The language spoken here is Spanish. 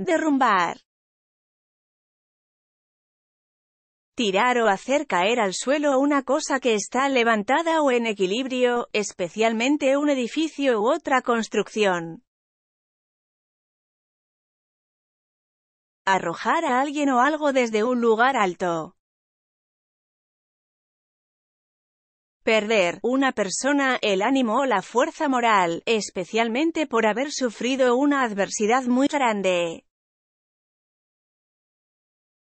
derrumbar, tirar o hacer caer al suelo una cosa que está levantada o en equilibrio, especialmente un edificio u otra construcción. Arrojar a alguien o algo desde un lugar alto. Perder, una persona, el ánimo o la fuerza moral, especialmente por haber sufrido una adversidad muy grande.